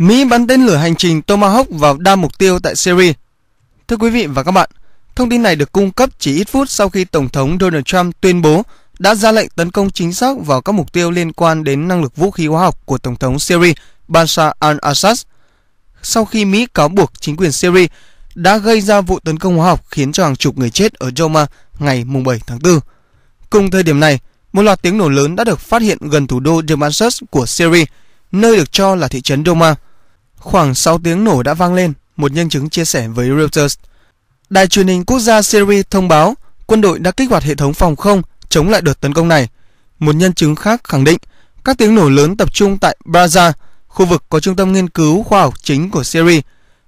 Mỹ bắn tên lửa hành trình Tomahawk vào đa mục tiêu tại Syria. Thưa quý vị và các bạn, thông tin này được cung cấp chỉ ít phút sau khi Tổng thống Donald Trump tuyên bố đã ra lệnh tấn công chính xác vào các mục tiêu liên quan đến năng lực vũ khí hóa học của Tổng thống Syria Bashar al-Assad sau khi Mỹ cáo buộc chính quyền Syria đã gây ra vụ tấn công hóa học khiến cho hàng chục người chết ở Joma ngày 7 tháng 4. Cùng thời điểm này, một loạt tiếng nổ lớn đã được phát hiện gần thủ đô Damascus của Syria, nơi được cho là thị trấn Doma. Khoảng 6 tiếng nổ đã vang lên, một nhân chứng chia sẻ với Reuters. Đài truyền hình quốc gia Syria thông báo quân đội đã kích hoạt hệ thống phòng không chống lại đợt tấn công này. Một nhân chứng khác khẳng định các tiếng nổ lớn tập trung tại Gaza, khu vực có trung tâm nghiên cứu khoa học chính của Syria.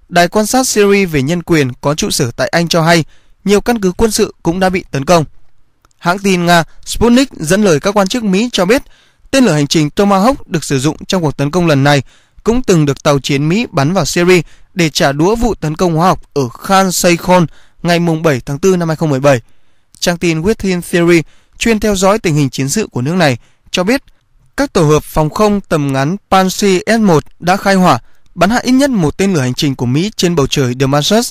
Đài quan sát Syria về nhân quyền có trụ sở tại Anh cho hay nhiều căn cứ quân sự cũng đã bị tấn công. Hãng tin Nga Sputnik dẫn lời các quan chức Mỹ cho biết tên lửa hành trình Tomahawk được sử dụng trong cuộc tấn công lần này cũng từng được tàu chiến Mỹ bắn vào Syria để trả đũa vụ tấn công hóa học ở Khan Shaykhun ngày 7 tháng 4 năm 2017. Trang tin Within Theory chuyên theo dõi tình hình chiến sự của nước này cho biết các tổ hợp phòng không tầm ngắn Pansy S-1 đã khai hỏa, bắn hạ ít nhất một tên lửa hành trình của Mỹ trên bầu trời Damascus.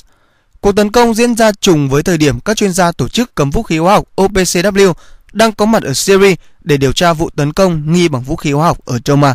Cuộc tấn công diễn ra trùng với thời điểm các chuyên gia tổ chức cấm vũ khí hóa học OPCW đang có mặt ở Syria để điều tra vụ tấn công nghi bằng vũ khí hóa học ở Roma.